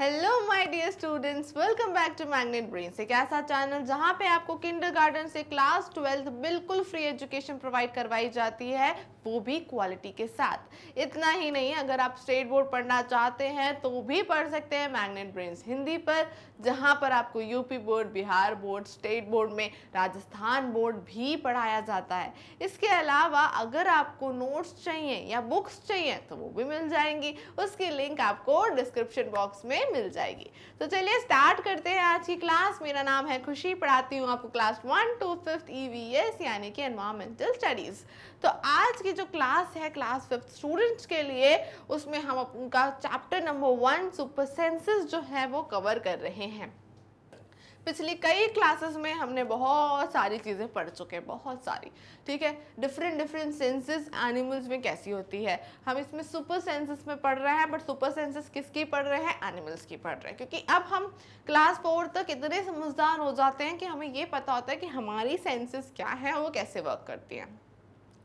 Hello my dear students welcome back to magnet brain एक ऐसा channel जहां पे आपको किंडरगार्टन से क्लास ट्वेल्थ बिल्कुल फ्री एजुकेशन प्रोवाइड करवाई जाती है वो भी क्वालिटी के साथ इतना ही नहीं अगर आप स्टेट बोर्ड पढ़ना चाहते हैं तो भी पढ़ सकते हैं मैग्नेट ब्रेन्स हिंदी पर जहां पर आपको UP board Bihar board state board में राजस्थान बोर्ड भी पढ़ाया जाता है इसके अलावा अगर आपको नोट्स चाहिए या बुक्स चाहिए तो वो भी मिल जाएंगी उसकी लिंक आपको डिस्क्रिप्शन बॉक्स में मिल जाएगी तो चलिए स्टार्ट करते हैं आज की क्लास मेरा नाम है खुशी पढ़ाती हूँ आपको class one to fifth E यानी कि एनवायरमेंटल स्टडीज़ तो आज की जो क्लास है क्लास फिफ्थ स्टूडेंट्स के लिए उसमें हम उनका chapter number one super senses जो है वो कवर कर रहे हैं पिछली कई क्लासेस में हमने बहुत सारी चीज़ें पढ़ चुके हैं बहुत सारी ठीक है डिफरेंट डिफरेंट सेंसेस एनिमल्स में कैसी होती है हम इसमें सुपर सेंसेस में पढ़ रहे हैं बट सुपर सेंसेस किसकी पढ़ रहे हैं एनिमल्स की पढ़ रहे हैं क्योंकि अब हम क्लास फोर तक इतने समझदार हो जाते हैं कि हमें ये पता होता है कि हमारी सेंसेस क्या है वो कैसे वर्क करती हैं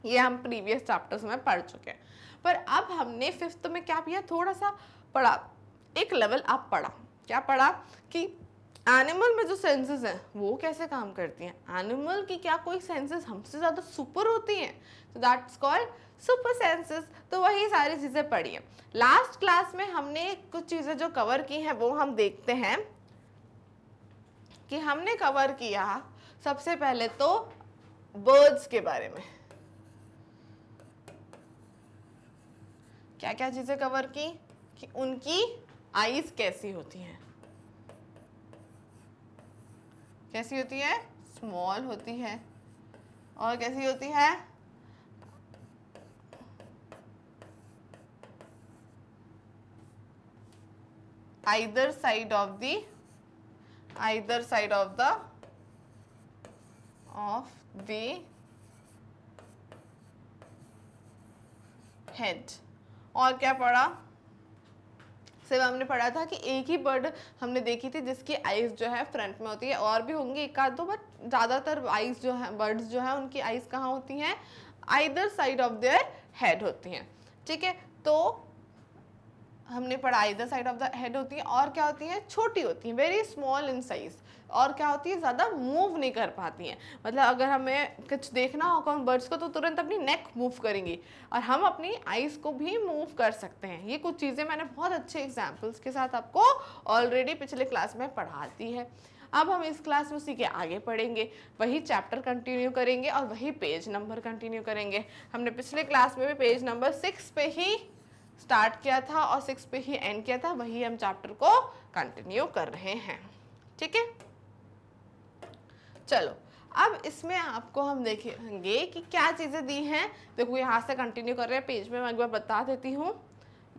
ये हम प्रीवियस चैप्टर्स में पढ़ चुके हैं पर अब हमने फिफ्थ में क्या किया थोड़ा सा पढ़ा एक लेवल अप पढ़ा क्या पढ़ा कि एनिमल में जो सेंसेस हैं वो कैसे काम करती हैं एनिमल की क्या कोई सेंसेस हमसे ज़्यादा सुपर होती हैं तो दैट्स कॉल्ड सुपर सेंसेस तो वही सारी चीज़ें पढ़ी हैं लास्ट क्लास में हमने कुछ चीज़ें जो कवर की हैं वो हम देखते हैं कि हमने कवर किया सबसे पहले तो बर्ड्स के बारे में क्या क्या चीज़ें कवर की कि उनकी आईज कैसी होती हैं कैसी होती है स्मॉल होती है और कैसी होती है either side of the either side of the of the head और क्या पढ़ा से हमने पढ़ा था कि एक ही बर्ड हमने देखी थी जिसकी आइज़ जो है फ्रंट में होती है और भी होंगे एक आध दो बट ज़्यादातर आइज़ जो है बर्ड्स जो है उनकी आइज़ कहाँ होती हैं either side of their head होती हैं ठीक है तो हमने पढ़ा इधर साइड ऑफ द हेड होती है और क्या होती है छोटी होती है वेरी स्मॉल इन साइज और क्या होती है ज़्यादा मूव नहीं कर पाती हैं मतलब अगर हमें कुछ देखना होगा उन बर्ड्स को तो तुरंत अपनी नेक मूव करेंगी और हम अपनी आइज़ को भी मूव कर सकते हैं ये कुछ चीज़ें मैंने बहुत अच्छे एग्जाम्पल्स के साथ आपको ऑलरेडी पिछले क्लास में पढ़ाती है अब हम इस क्लास में उसी के आगे पढ़ेंगे वही चैप्टर कंटिन्यू करेंगे और वही पेज नंबर कंटिन्यू करेंगे हमने पिछले क्लास में भी पेज नंबर सिक्स पे ही स्टार्ट किया था और सिक्स पे ही एंड किया था वही हम चैप्टर को कंटिन्यू कर रहे हैं ठीक है चलो अब इसमें आपको हम देखेंगे कि क्या चीज़ें दी हैं देखो यहाँ से कंटिन्यू कर रहे हैं पेज में मैं एक बार बता देती हूँ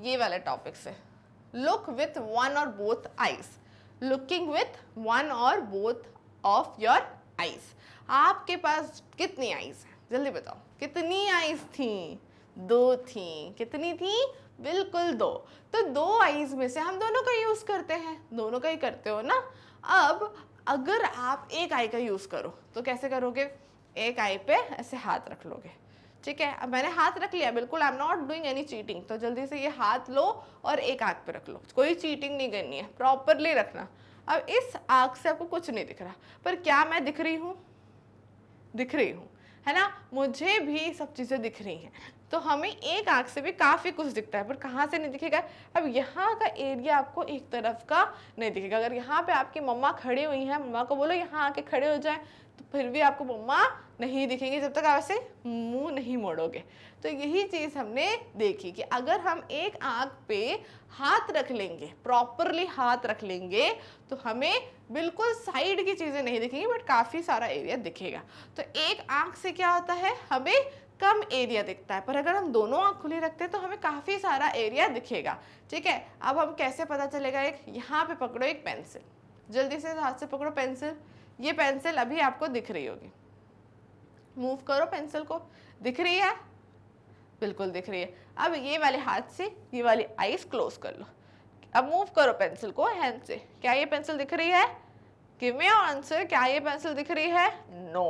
ये वाले टॉपिक से लुक विथ वन और both eyes looking with one और बोथ ऑफ योर आइज आपके पास कितनी आइज हैं जल्दी बताओ कितनी आइज थी दो थी कितनी थी बिल्कुल दो तो दो आइज में से हम दोनों का यूज़ करते हैं दोनों का ही करते हो ना अब अगर आप एक आई का यूज़ करो तो कैसे करोगे एक आई पे ऐसे हाथ रख लोगे ठीक है अब मैंने हाथ रख लिया बिल्कुल I am not doing any cheating तो जल्दी से ये हाथ लो और एक आँख पे रख लो कोई चीटिंग नहीं करनी है प्रॉपरली रखना अब इस आँख से आपको कुछ नहीं दिख रहा पर क्या मैं दिख रही हूँ दिख रही हूँ है ना मुझे भी सब चीज़ें दिख रही हैं तो हमें एक आंख से भी काफ़ी कुछ दिखता है पर कहाँ से नहीं दिखेगा अब यहाँ का एरिया आपको एक तरफ का नहीं दिखेगा अगर यहाँ पे आपकी मम्मा खड़ी हुई है मम्मा को बोलो यहाँ आके खड़े हो जाए तो फिर भी आपको मम्मा नहीं दिखेंगे जब तक आप ऐसे मुंह नहीं मोड़ोगे तो यही चीज़ हमने देखी कि अगर हम एक आंख पे हाथ रख लेंगे प्रॉपरली हाथ रख लेंगे तो हमें बिल्कुल साइड की चीज़ें नहीं दिखेंगी बट काफ़ी सारा एरिया दिखेगा तो एक आंख से क्या होता है हमें कम एरिया दिखता है पर अगर हम दोनों आँख खुली रखते हैं तो हमें काफ़ी सारा एरिया दिखेगा ठीक है अब हम कैसे पता चलेगा एक यहाँ पे पकड़ो एक पेंसिल जल्दी से हाथ से पकड़ो पेंसिल ये पेंसिल अभी आपको दिख रही होगी मूव करो पेंसिल को दिख रही है बिल्कुल दिख रही है अब ये वाले हाथ से ये वाली आइस क्लोज कर लो अब मूव करो पेंसिल को हैंड से क्या ये पेंसिल दिख रही है गिव मे आंसर क्या ये पेंसिल दिख रही है no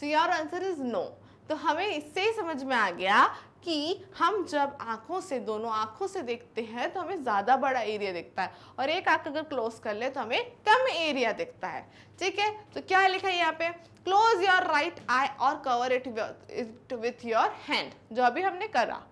so your answer is no तो हमें इससे ही समझ में आ गया कि हम जब आंखों से दोनों आंखों से देखते हैं तो हमें ज़्यादा बड़ा एरिया दिखता है और एक आंख अगर क्लोज कर ले तो हमें कम एरिया दिखता है ठीक है तो क्या है लिखा है यहाँ पे क्लोज योर राइट आई और cover it it with your hand जो अभी हमने करा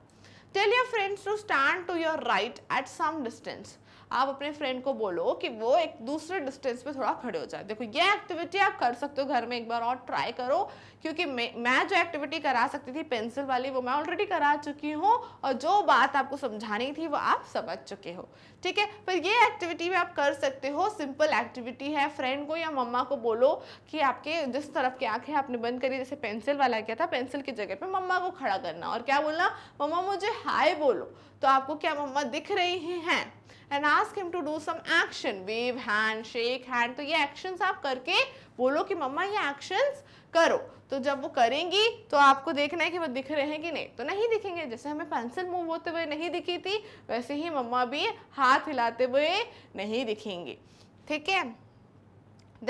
tell your friends to stand to your right at some distance आप अपने फ्रेंड को बोलो कि वो एक दूसरे डिस्टेंस पे थोड़ा खड़े हो जाए देखो ये एक्टिविटी आप कर सकते हो घर में एक बार और ट्राई करो क्योंकि मैं मैं जो एक्टिविटी करा सकती थी पेंसिल वाली वो मैं ऑलरेडी करा चुकी हूँ और जो बात आपको समझानी थी वो आप समझ चुके हो ठीक है पर ये एक्टिविटी भी आप कर सकते हो सिंपल एक्टिविटी है फ्रेंड को या मम्मा को बोलो कि आपके जिस तरफ की आँखें आपने बंद करी जैसे पेंसिल वाला क्या था पेंसिल की जगह पर मम्मा को खड़ा करना और क्या बोलना मम्मा मुझे हाय बोलो तो आपको क्या मम्मा दिख रही हैं and ask him to do some action wave hand shake hand तो ये एक्शंस आप करके बोलो कि मम्मा ये एक्शंस करो तो जब वो करेंगी तो आपको देखना है कि वो दिख रहे हैं कि नहीं तो नहीं दिखेंगे जैसे हमें पेंसिल मूव होते हुए नहीं दिखी थी वैसे ही मम्मा भी हाथ हिलाते हुए नहीं दिखेंगे ठीक है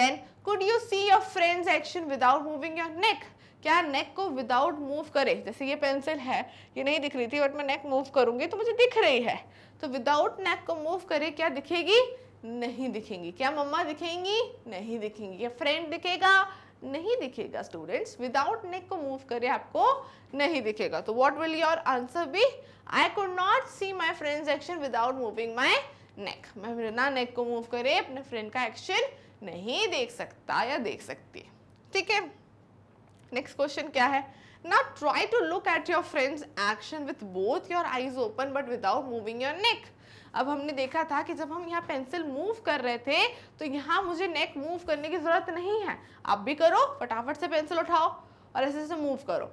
then could you see your friends action without moving your neck क्या नेक को विदाउट मूव करे जैसे ये पेंसिल है ये नहीं दिख रही थी बट मैं नेक मूव करूंगी तो मुझे दिख रही है तो विदाउट नेक को मूव करे क्या दिखेगी नहीं दिखेंगी क्या मम्मा दिखेंगी नहीं दिखेंगी क्या फ्रेंड दिखेगा नहीं दिखेगा स्टूडेंट्स विदाउट नेक को मूव करे आपको नहीं दिखेगा तो what will your answer be I could not see my friends action without moving my neck मैं बिना नेक को मूव करे अपने फ्रेंड का एक्शन नहीं देख सकता या देख सकती ठीक है नेक्स्ट क्वेश्चन क्या है now try to look at your friends action with both your eyes open but without moving your neck अब हमने देखा था कि जब हम यहाँ पेंसिल मूव कर रहे थे तो यहाँ मुझे नेक मूव करने की ज़रूरत नहीं है आप भी करो फटाफट से पेंसिल उठाओ और ऐसे ऐसे मूव करो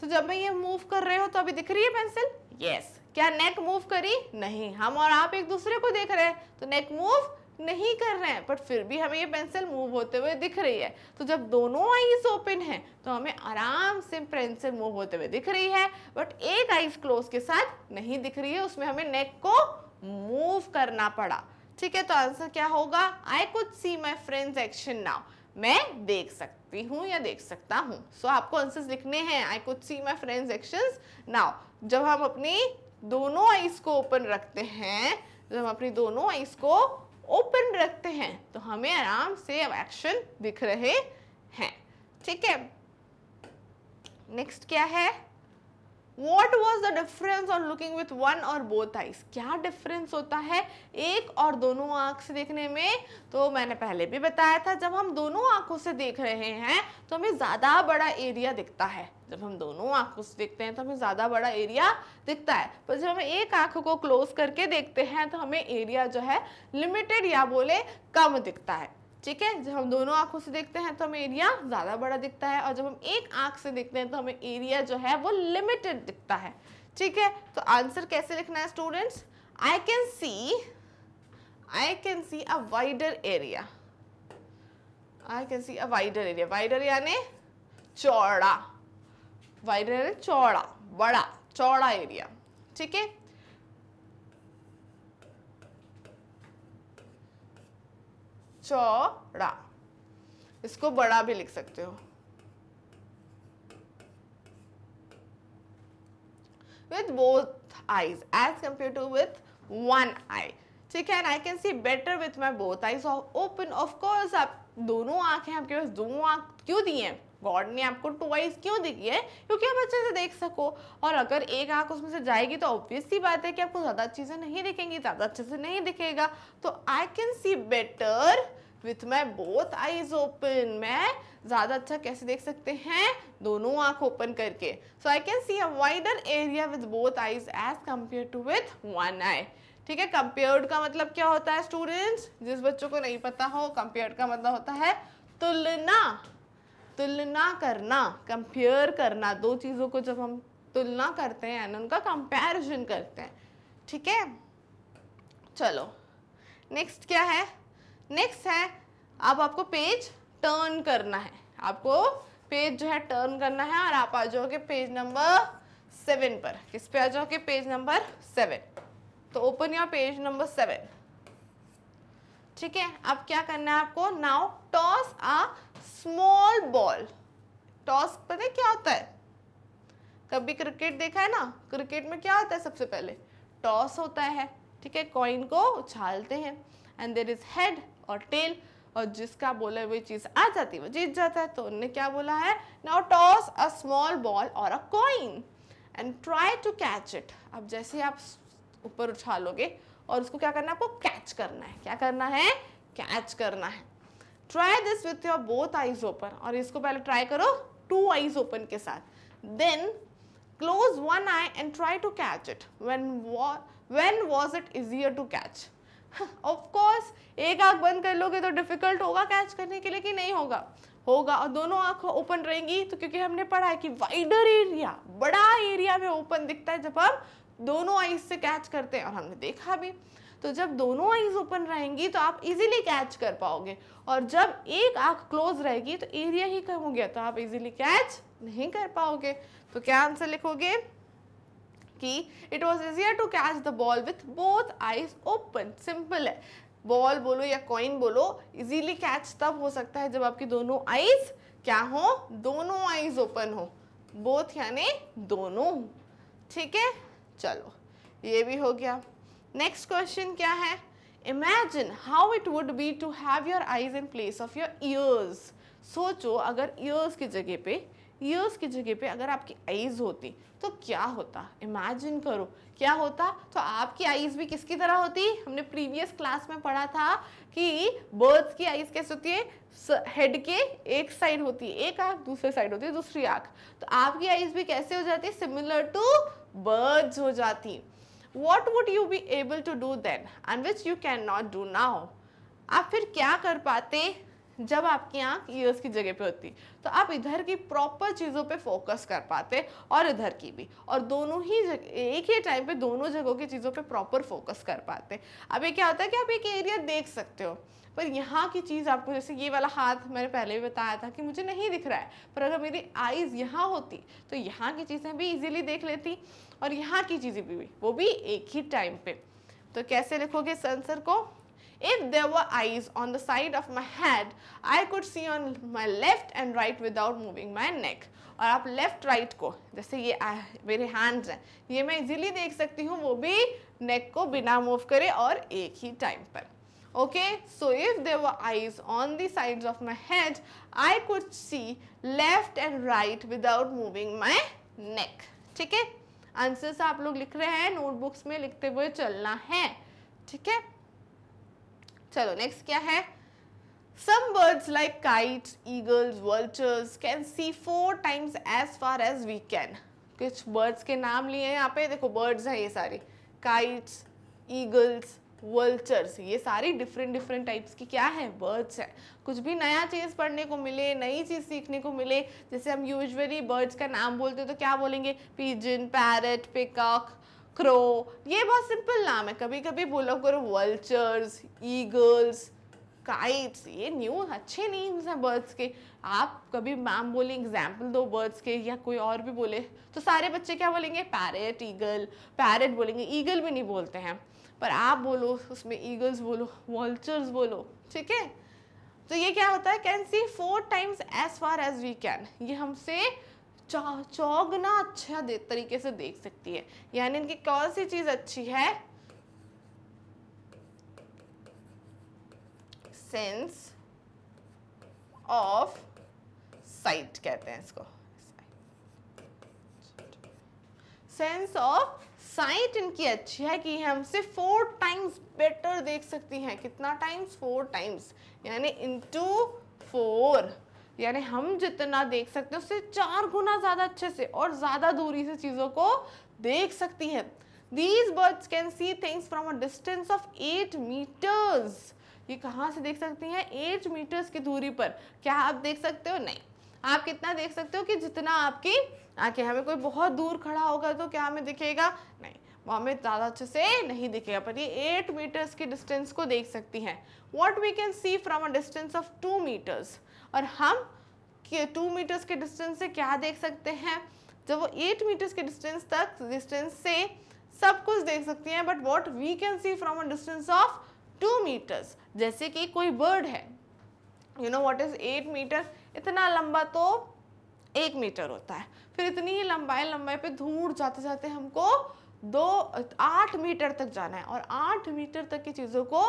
तो जब मैं ये मूव कर रहे हो तो अभी दिख रही है पेंसिल यस yes. क्या नेक मूव करी नहीं हम और आप एक दूसरे को देख रहे हैं तो नेक मूव नहीं कर रहे हैं बट फिर भी हमें ये पेंसिल मूव होते हुए दिख रही है तो जब दोनों आईज ओपन हैं तो हमें आराम से पेंसिल मूव होते हुए दिख रही है बट एक आईज क्लोज के साथ नहीं दिख रही है उसमें हमें नेक को मूव करना पड़ा ठीक है तो आंसर क्या होगा I could see my friends action now मैं देख सकती हूँ या देख सकता हूँ सो so, आपको आंसर लिखने हैं I could see my friends action now जब हम अपनी दोनों आईज को ओपन रखते हैं जब हम अपनी दोनों आईज को ओपन रखते हैं तो हमें आराम से अब एक्शन दिख रहे हैं ठीक है नेक्स्ट क्या है what was the difference on looking with one और बोथ आइज क्या डिफरेंस होता है एक और दोनों आंख से देखने में तो मैंने पहले भी बताया था जब हम दोनों आंखों से देख रहे हैं तो हमें ज़्यादा बड़ा एरिया दिखता है जब हम दोनों आँखों से देखते हैं तो हमें ज़्यादा बड़ा एरिया दिखता है पर जब हम एक आंख को क्लोज करके देखते हैं तो हमें एरिया जो है लिमिटेड या बोले कम दिखता है ठीक है जब हम दोनों आंखों से देखते हैं तो हमें एरिया ज़्यादा बड़ा दिखता है और जब हम एक आंख से देखते हैं तो हमें एरिया जो है वो लिमिटेड दिखता है ठीक है तो आंसर कैसे लिखना है students I can see I can see a wider area I can see a wider area wider यानी चौड़ा वाइडर चौड़ा बड़ा चौड़ा एरिया ठीक है चौड़ा इसको बड़ा भी लिख सकते हो with both eyes as compare to with one eye ठीक है and I can see better with my both eyes open of course आप दोनों आंखें आपके पास दोनों आंख क्यों दी हैं गॉड ने आपको टू आइज क्यों दिखी है क्योंकि आप अच्छे से देख सको और अगर एक आंख उसमें से जाएगी तो ऑब्वियस सी बात है कि आपको ज़्यादा चीज़ें नहीं दिखेंगी ज़्यादा अच्छे से नहीं दिखेगा तो I can see better with my both eyes open मैं ज़्यादा अच्छा कैसे देख सकते हैं दोनों आंख ओपन करके so I can see a wider area with both eyes as compare to with one eye ठीक है कंपेयर्ड का मतलब क्या होता है स्टूडेंट्स जिस बच्चों को नहीं पता हो कंपेयर्ड का मतलब होता है तुलना तुलना करना कंपेयर करना दो चीज़ों को जब हम तुलना करते हैं ना उनका कंपैरिजन करते हैं ठीक है चलो नेक्स्ट क्या है नेक्स्ट है अब आपको पेज टर्न करना है आपको पेज जो है टर्न करना है और आप आ जाओगे पेज नंबर सेवन पर किस पे आ जाओगे पेज नंबर सेवन तो open your page number seven ठीक है अब क्या करना है आपको नाउ बॉल टॉस पता है क्या होता है कभी क्रिकेट देखा है ना क्रिकेट में क्या होता है सबसे पहले टॉस होता है ठीक है कॉइन को उछालते हैं एंड देर इज हेड और टेल और जिसका बोला हुई चीज़ आ जाती है वो जीत जाता है तो उनने क्या बोला है now toss a small ball और a coin and try to catch it अब जैसे आप ऊपर उछालोगे और उसको क्या करना है आपको कैच करना है क्या करना है कैच करना है try this with your both eyes open और इसको पहले ट्राई करो टू आईज ओपन के साथ then close one eye and try to catch it when when was it easier to catch of course एक आंख बंद कर लोगे तो डिफिकल्ट होगा कैच करने के लिए कि नहीं होगा होगा और दोनों आँख ओपन रहेंगी तो क्योंकि हमने पढ़ा है कि वाइडर एरिया बड़ा एरिया में ओपन दिखता है जब हम दोनों आईज से कैच करते हैं और हमने देखा भी तो जब दोनों आईज ओपन रहेंगी तो आप इजीली कैच कर पाओगे और जब एक आंख क्लोज रहेगी तो एरिया ही कम हो गया तो आप इजीली कैच नहीं कर पाओगे तो क्या आंसर लिखोगे कि it was easier to catch the ball with both eyes open simple है बॉल बोलो या कॉइन बोलो इजीली कैच तब हो सकता है जब आपकी दोनों आईज क्या हो दोनों आईज ओपन हो बोथ यानी दोनों ठीक है चलो ये भी हो गया नेक्स्ट क्वेश्चन क्या है imagine how it would be to have your eyes in place of your ears सोचो अगर ईयर्स की जगह पे ईयर्स की जगह पे अगर आपकी आईज होती तो क्या होता इमेजिन करो क्या होता तो आपकी आईज भी किसकी तरह होती हमने प्रीवियस क्लास में पढ़ा था कि बर्ड्स की आईज कैसे होती है हेड के एक साइड होती है एक आंख दूसरे साइड होती है दूसरी आंख तो आपकी आईज भी कैसे हो जाती सिमिलर टू बर्ड्स हो जाती would you be able to do then and which you can not do now आप फिर क्या कर पाते जब आपकी आंख ईयर्स की जगह पे होती तो आप इधर की प्रॉपर चीज़ों पे फोकस कर पाते और इधर की भी और दोनों ही जगह एक ही टाइम पे दोनों जगहों की चीज़ों पे प्रॉपर फोकस कर पाते अब ये क्या होता है कि आप एक एरिया देख सकते हो पर यहाँ की चीज़ आपको जैसे ये वाला हाथ मैंने पहले भी बताया था कि मुझे नहीं दिख रहा है पर अगर मेरी आईज यहाँ होती तो यहाँ की चीज़ें भी इजीली देख लेती और यहाँ की चीज़ें भी वो भी एक ही टाइम पे तो कैसे लिखोगे इस आंसर को if there were eyes on the side of my head I could see on my left and right without moving my neck और आप लेफ्ट राइट right को जैसे ये आ, मेरे हैंड्स हैं ये मैं इजीली देख सकती हूँ वो भी नेक को बिना मूव करे और एक ही टाइम पर okay so if there were eyes on the sides of my head i could see left and right without moving my neck ठीक है आंसर्स आप लोग लिख रहे हैं नोटबुक्स में लिखते हुए चलना है ठीक है चलो नेक्स्ट क्या है Some birds like kites, eagles, vultures can see four times as far as we can. कुछ birds के नाम लिए हैं यहाँ पे देखो birds हैं ये सारी kites, eagles, वर्ल्चर्स ये सारी डिफरेंट डिफरेंट टाइप्स की क्या है बर्ड्स हैं कुछ भी नया चीज़ पढ़ने को मिले नई चीज़ सीखने को मिले जैसे हम यूजुअली बर्ड्स का नाम बोलते हैं तो क्या बोलेंगे पीजन पैरट पिकॉक क्रो ये बहुत सिंपल नाम है कभी कभी बोलो करो वर्ल्चर्स ईगल्स काइट्स ये न्यू अच्छे नेम्स हैं बर्ड्स के आप कभी मैम बोले एग्जाम्पल दो बर्ड्स के या कोई और भी बोले तो सारे बच्चे क्या बोलेंगे पैरट ईगल पैरट बोलेंगे ईगल भी नहीं बोलते हैं पर आप बोलो उसमें ईगल्स बोलो वॉल्चर्स बोलो ठीक है तो ये क्या होता है can see four times as far as we can ये हमसे चौगना अच्छा तरीके से देख सकती है यानी इनकी कौन सी चीज अच्छी है सेंस ऑफ साइट कहते हैं इसको सेंस ऑफ साइट इनकी अच्छी है कि हमसे फोर टाइम्स बेटर देख सकती हैं कितना टाइम्स फोर टाइम्स यानी इनटू फोर यानी हम जितना देख सकते हैं उससे चार गुना ज़्यादा अच्छे से और ज़्यादा दूरी से चीज़ों को देख सकती हैं these birds can see things from a distance of eight metres ये कहाँ से देख सकती हैं एट मीटर्स की दूरी पर क्या आप देख सकते हो नहीं आप कितना देख सकते हो कि जितना आपकी आंखें हमें कोई बहुत दूर खड़ा होगा तो क्या हमें दिखेगा नहीं वो हमें ज़्यादा अच्छे से नहीं दिखेगा पर ये एट मीटर्स की डिस्टेंस को देख सकती हैं what we can see from a distance of two metres और हम टू मीटर्स के डिस्टेंस से क्या देख सकते हैं जब वो एट मीटर्स के डिस्टेंस तक डिस्टेंस से सब कुछ देख सकती हैं but what we can see from a distance of two metres जैसे कि कोई बर्ड है you know what is eight metre इतना लंबा तो एक मीटर होता है फिर इतनी ही लंबाई लंबाई पे दूर जाते जाते हमको दो आठ मीटर तक जाना है और आठ मीटर तक की चीज़ों को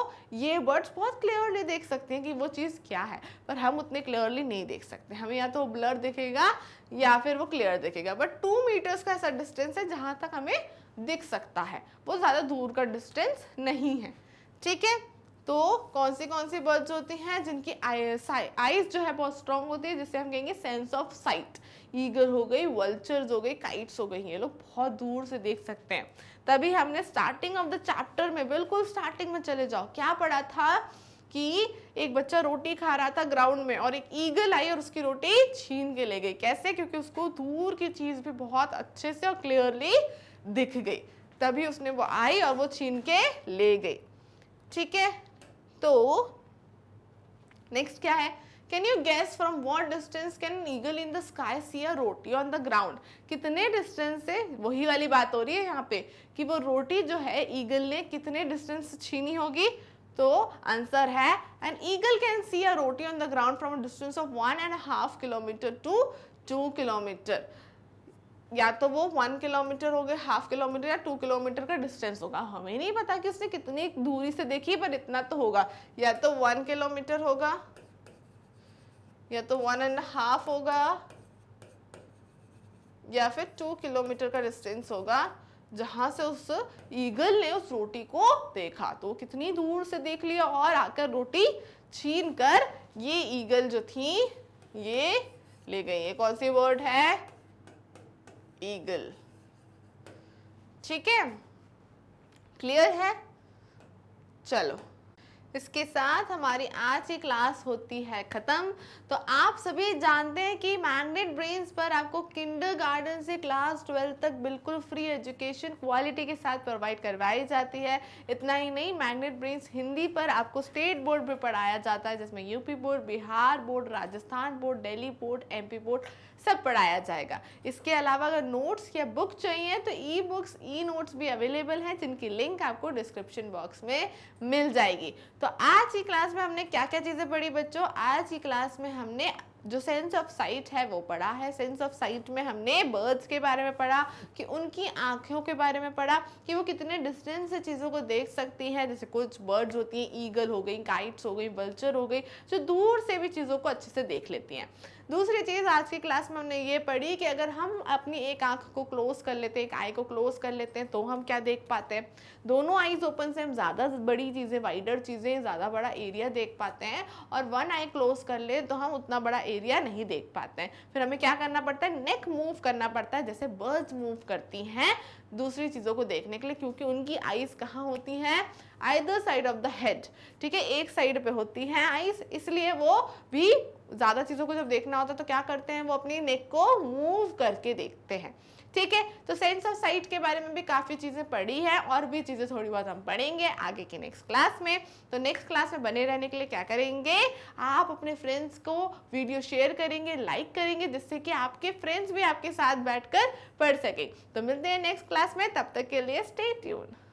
ये बर्ड्स बहुत क्लियरली देख सकते हैं कि वो चीज़ क्या है पर हम उतने क्लियरली नहीं देख सकते हमें या तो ब्लर दिखेगा या फिर वो क्लियर दिखेगा बट टू मीटर्स का ऐसा डिस्टेंस है जहाँ तक हमें दिख सकता है वो ज़्यादा दूर का डिस्टेंस नहीं है ठीक है तो कौन से कौन से बर्ड्स होते हैं जिनकी आईज जो है बहुत स्ट्रांग होती है जिसे हम कहेंगे सेंस ऑफ साइट ईगर हो गई वल्चर्स हो गई काइट्स हो गई ये लोग बहुत दूर से देख सकते हैं तभी हमने स्टार्टिंग ऑफ द चैप्टर में बिल्कुल स्टार्टिंग में चले जाओ क्या पढ़ा था कि एक बच्चा रोटी खा रहा था ग्राउंड में और एक ईगल आई और उसकी रोटी छीन के ले गई कैसे क्योंकि उसको दूर की चीज़ भी बहुत अच्छे से और क्लियरली दिख गई तभी उसने वो आई और वो छीन के ले गई ठीक है तो नेक्स्ट क्या है can you guess from what distance can eagle in the sky see a roti on the ground कितने डिस्टेंस से वही वाली बात हो रही है यहाँ पे कि वो रोटी जो है ईगल ने कितने डिस्टेंस छीनी होगी तो आंसर है and eagle can see a roti on the ground from distance of one and half kilometre to two kilometre या तो वो वन किलोमीटर हो गए हाफ किलोमीटर या टू किलोमीटर का डिस्टेंस होगा हमें नहीं पता कि उसने कितनी दूरी से देखी पर इतना तो होगा या तो वन किलोमीटर होगा या तो वन एंड हाफ होगा या फिर टू किलोमीटर का डिस्टेंस होगा जहां से उस ईगल ने उस रोटी को देखा तो कितनी दूर से देख लिया और आकर रोटी छीन कर ये ईगल जो थी ये ले गई ये कौन सी वर्ड है ईगल ठीक है क्लियर है चलो इसके साथ हमारी आज की क्लास होती है ख़त्म तो आप सभी जानते हैं कि मैग्नेट ब्रेन्स पर आपको किंडर गार्डन से क्लास ट्वेल्थ तक बिल्कुल फ्री एजुकेशन क्वालिटी के साथ प्रोवाइड करवाई जाती है इतना ही नहीं मैग्नेट ब्रेन्स हिंदी पर आपको स्टेट बोर्ड भी पढ़ाया जाता है जिसमें UP board Bihar board Rajasthan board Delhi board MP board सब पढ़ाया जाएगा इसके अलावा अगर नोट्स या बुक चाहिए तो ई बुक्स ई नोट्स भी अवेलेबल हैं जिनकी लिंक आपको डिस्क्रिप्शन बॉक्स में मिल जाएगी तो आज की क्लास में हमने क्या क्या चीज़ें पढ़ी बच्चों आज की क्लास में हमने जो सेंस ऑफ साइट है वो पढ़ा है सेंस ऑफ साइट में हमने बर्ड्स के बारे में पढ़ा कि उनकी आँखों के बारे में पढ़ा कि वो कितने डिस्टेंस से चीज़ों को देख सकती हैं जैसे कुछ बर्ड्स होती हैं ईगल हो गई काइट्स हो गई बल्चर हो गई जो दूर से भी चीज़ों को अच्छे से देख लेती हैं दूसरी चीज़ आज की क्लास में हमने ये पढ़ी कि अगर हम अपनी एक आँख को क्लोज़ कर लेते हैं एक आई को क्लोज़ कर लेते हैं तो हम क्या देख पाते हैं दोनों आईज ओपन से हम ज़्यादा बड़ी चीज़ें वाइडर चीज़ें ज़्यादा बड़ा एरिया देख पाते हैं और वन आई क्लोज कर ले तो हम उतना बड़ा एरिया नहीं देख पाते हैं फिर हमें क्या करना पड़ता है नेक मूव करना पड़ता है जैसे बर्ड्स मूव करती हैं दूसरी चीज़ों को देखने के लिए क्योंकि उनकी आईज़ कहाँ होती हैं either side of the head ठीक है एक साइड पे होती है आइस इसलिए वो भी ज़्यादा चीज़ों को जब देखना होता है तो क्या करते हैं वो अपनी नेक को मूव करके देखते हैं ठीक है तो सेंस ऑफ साइट के बारे में भी काफ़ी चीज़ें पढ़ी है और भी चीज़ें थोड़ी बहुत हम पढ़ेंगे आगे की नेक्स्ट क्लास में तो नेक्स्ट क्लास में बने रहने के लिए क्या करेंगे आप अपने फ्रेंड्स को वीडियो शेयर करेंगे लाइक करेंगे जिससे कि आपके फ्रेंड्स भी आपके साथ बैठकर पढ़ सकें तो मिलते हैं नेक्स्ट क्लास में तब तक के लिए स्टे ट्यून